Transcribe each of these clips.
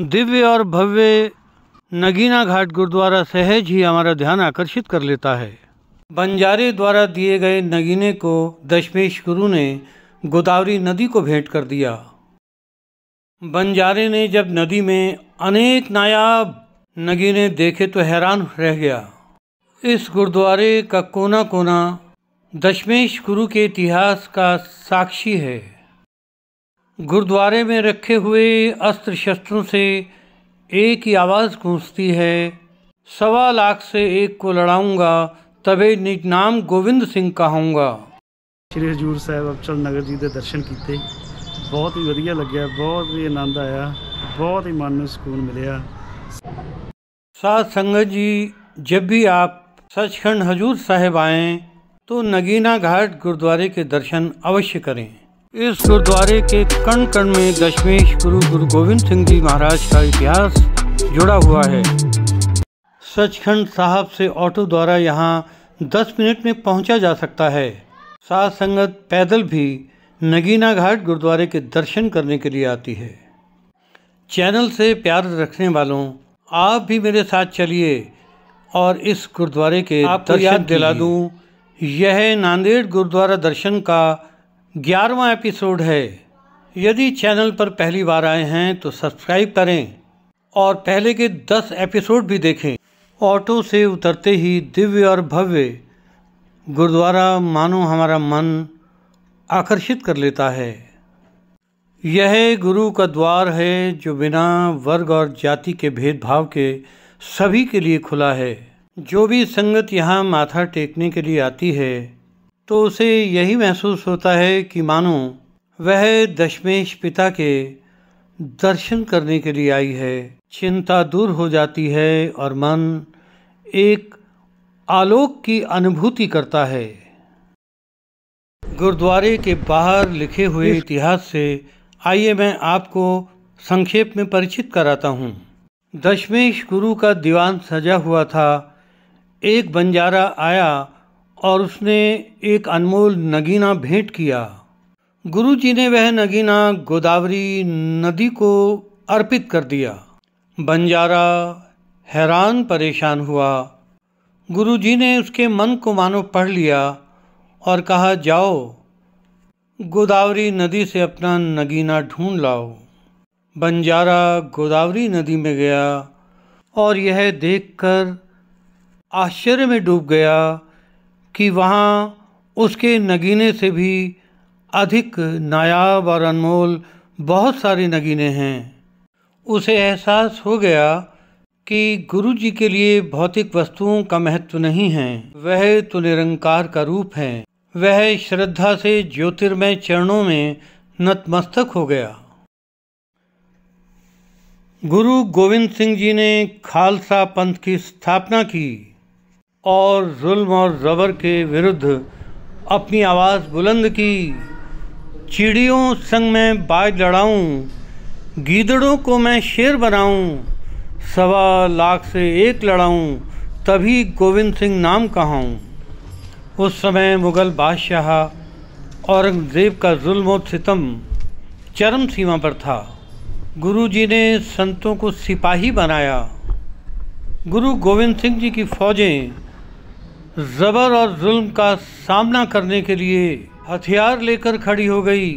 दिव्य और भव्य नगीना घाट गुरुद्वारा सहज ही हमारा ध्यान आकर्षित कर लेता है बंजारे द्वारा दिए गए नगीने को दशमेश गुरु ने गोदावरी नदी को भेंट कर दिया बंजारे ने जब नदी में अनेक नायाब नगीने देखे तो हैरान रह गया इस गुरुद्वारे का कोना कोना दशमेश गुरु के इतिहास का साक्षी है गुरुद्वारे में रखे हुए अस्त्र शस्त्रों से एक ही आवाज़ गूंजती है सवा लाख से एक को लड़ाऊंगा तबे निज नाम गोविंद सिंह कहूँगा श्री हजूर साहब ਅਬਚਲ नगर जी के दर्शन किए बहुत ही ਵਧੀਆ लगे बहुत ही आनंद आया बहुत ही मन में सुकून मिले सात संगत जी जब भी आप सचखंड हजूर साहब आएँ तो नगीना घाट गुरुद्वारे के दर्शन अवश्य करें इस गुरुद्वारे के कण कण में दशमेश गुरु गुरु गोविंद सिंह जी महाराज का इतिहास जुड़ा हुआ है सचखंड साहब से ऑटो द्वारा यहाँ 10 मिनट में पहुँचा जा सकता है साथ संगत पैदल भी नगीना घाट गुरुद्वारे के दर्शन करने के लिए आती है चैनल से प्यार रखने वालों आप भी मेरे साथ चलिए और इस गुरुद्वारे के आपको याद दिला दूँ यह नांदेड़ गुरुद्वारा दर्शन का ग्यारहवा एपिसोड है यदि चैनल पर पहली बार आए हैं तो सब्सक्राइब करें और पहले के दस एपिसोड भी देखें ऑटो से उतरते ही दिव्य और भव्य गुरुद्वारा मानो हमारा मन आकर्षित कर लेता है यह गुरु का द्वार है जो बिना वर्ग और जाति के भेदभाव के सभी के लिए खुला है जो भी संगत यहाँ माथा टेकने के लिए आती है तो उसे यही महसूस होता है कि मानो वह दशमेश पिता के दर्शन करने के लिए आई है चिंता दूर हो जाती है और मन एक आलोक की अनुभूति करता है गुरुद्वारे के बाहर लिखे हुए इतिहास से आइए मैं आपको संक्षेप में परिचित कराता हूँ दशमेश गुरु का दीवान सजा हुआ था एक बंजारा आया और उसने एक अनमोल नगीना भेंट किया गुरु जी ने वह नगीना गोदावरी नदी को अर्पित कर दिया बंजारा हैरान परेशान हुआ गुरु जी ने उसके मन को मानो पढ़ लिया और कहा जाओ गोदावरी नदी से अपना नगीना ढूंढ लाओ बंजारा गोदावरी नदी में गया और यह देखकर आश्चर्य में डूब गया कि वहाँ उसके नगीने से भी अधिक नायाब और अनमोल बहुत सारे नगीने हैं उसे एहसास हो गया कि गुरु जी के लिए भौतिक वस्तुओं का महत्व नहीं है वह तो निरंकार का रूप है वह श्रद्धा से ज्योतिर्मय चरणों में नतमस्तक हो गया गुरु गोविंद सिंह जी ने खालसा पंथ की स्थापना की और जुल्म और ज़बर के विरुद्ध अपनी आवाज़ बुलंद की चिड़ियों संग में बाज लड़ाऊँ गीदड़ों को मैं शेर बनाऊँ सवा लाख से एक लड़ाऊँ तभी गोविंद सिंह नाम कहाऊँ उस समय मुग़ल बादशाह औरंगज़ेब का जुल्म और सितम चरम सीमा पर था गुरु जी ने संतों को सिपाही बनाया गुरु गोविंद सिंह जी की फ़ौजें ज़बर और जुल्म का सामना करने के लिए हथियार लेकर खड़ी हो गई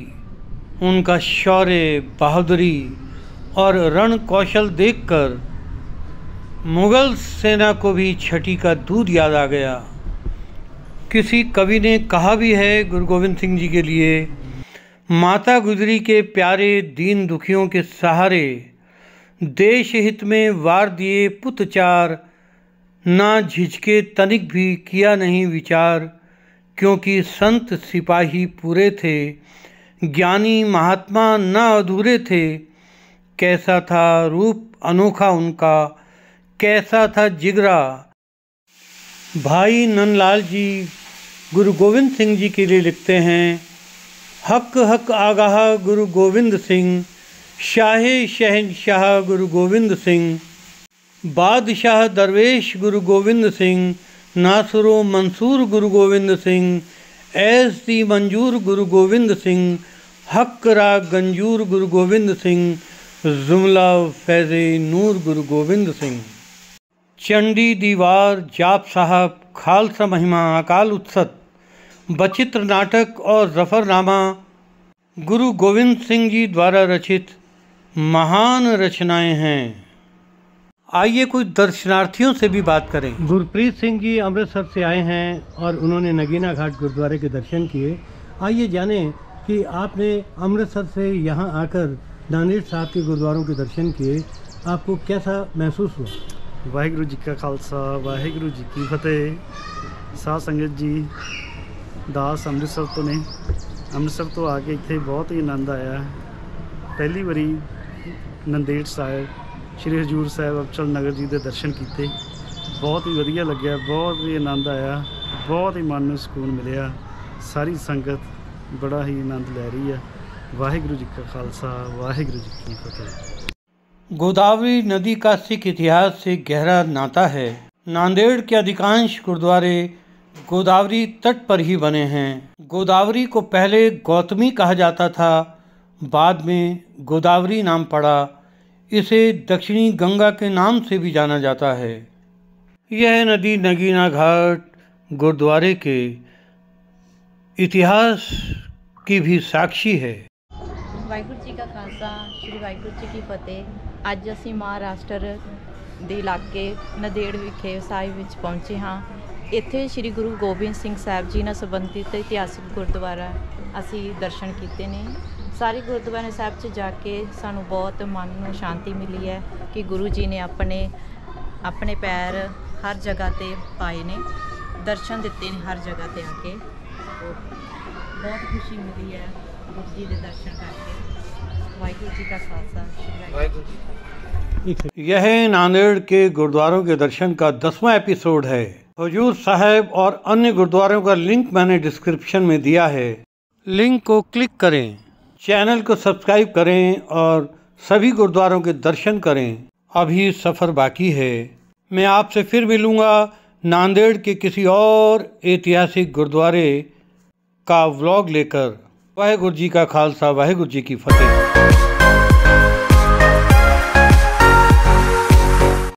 उनका शौर्य बहादुरी और रण कौशल देखकर मुग़ल सेना को भी छठी का दूध याद आ गया किसी कवि ने कहा भी है गुरु गोविंद सिंह जी के लिए माता गुजरी के प्यारे दीन दुखियों के सहारे देश हित में वार दिए पुतचार ना झिझके तनिक भी किया नहीं विचार क्योंकि संत सिपाही पूरे थे ज्ञानी महात्मा न अधूरे थे कैसा था रूप अनोखा उनका कैसा था जिगरा भाई नंदलाल जी गुरु गोविंद सिंह जी के लिए लिखते हैं हक हक आगाह गुरु गोविंद सिंह शाहे शहनशाह गुरु गोविंद सिंह बादशाह दरवेश गुरु गोविंद सिंह नासुरो मंसूर गुरु गोविंद सिंह ऐस ती मंजूर गुरु गोविंद सिंह हक रा गंजूर गुरु गोविंद सिंह जुमला फैजे नूर गुरु गोविंद सिंह चंडी दीवार जाप साहब खालसा महिमा अकाल उत्सत बचित्र नाटक और जफरनामा गुरु गोविंद सिंह जी द्वारा रचित महान रचनाएं हैं आइए कुछ दर्शनार्थियों से भी बात करें गुरप्रीत सिंह जी अमृतसर से आए हैं और उन्होंने नगीना घाट गुरुद्वारे के दर्शन किए आइए जाने कि आपने अमृतसर से यहाँ आकर दानेर साहब के गुरुद्वारों के दर्शन किए आपको कैसा महसूस हुआ वाहेगुरु जी का खालसा वाहेगुरु जी की फतेह साह संगत जी दास अमृतसर तो ਨੇ अमृतसर तो आके इतने बहुत ही आनंद आया पहली बारी नंदेड़ साहब श्री हजूर साहब अबचल नगर जी के दर्शन किए बहुत ही वजिए लगे बहुत ही आनंद आया बहुत ही मन में सुून मिले सारी संगत बड़ा ही आनंद लै रही है वाहेगुरू जी का खालसा वाहेगुरू जी की फतेह गोदावरी नदी का सिख इतिहास से गहरा नाता है नांदेड़ के अधिकांश गुरुद्वारे गोदावरी तट पर ही बने हैं गोदावरी को पहले गौतमी कहा जाता था बाद में गोदावरी नाम पड़ा इसे दक्षिणी गंगा के नाम से भी जाना जाता है यह नदी नगीना घाट गुरुद्वारे के इतिहास की भी साक्षी है ਵਾਹਿਗੁਰੂ ਜੀ ਕਾ ਖਾਲਸਾ ਸ੍ਰੀ ਵਾਹਿਗੁਰੂ ਜੀ ਕੀ ਫਤਿਹ ਅੱਜ ਅਸੀਂ ਮਹਾਰਾਸ਼ਟਰ ਦੇ ਇਲਾਕੇ ਨਦੇੜ ਵਿਖੇ ਸਾਹਿਬ ਵਿੱਚ ਪਹੁੰਚੇ ਹਾਂ ਇੱਥੇ ਸ੍ਰੀ ਗੁਰੂ ਗੋਬਿੰਦ ਸਿੰਘ ਸਾਹਿਬ ਜੀ ਨਾਲ ਸੰਬੰਧਿਤ ਇਤਿਹਾਸਿਕ ਗੁਰਦੁਆਰਾ ਅਸੀਂ ਦਰਸ਼ਨ ਕੀਤੇ ਨੇ सारी गुरुद्वारे साहब च जाके सू बहुत मन में शांति मिली है कि गुरु जी ने अपने अपने पैर हर जगह पर पाए ने दर्शन दते ने हर जगह पर आके बहुत खुशी मिली है गुरु जी के दर्शन करके वाहगुरु जी का खालसा यह नांदेड़ के गुरुद्वारों के दर्शन का दसवा एपिसोड है हजूर साहब और अन्य गुरुद्वारों का लिंक मैंने डिस्क्रिप्शन में दिया है लिंक को क्लिक करें चैनल को सब्सक्राइब करें और सभी गुरुद्वारों के दर्शन करें अभी सफ़र बाकी है मैं आपसे फिर मिलूँगा नांदेड़ के किसी और ऐतिहासिक गुरुद्वारे का व्लॉग लेकर वाहेगुरु जी का खालसा वाहेगुरु जी की फतेह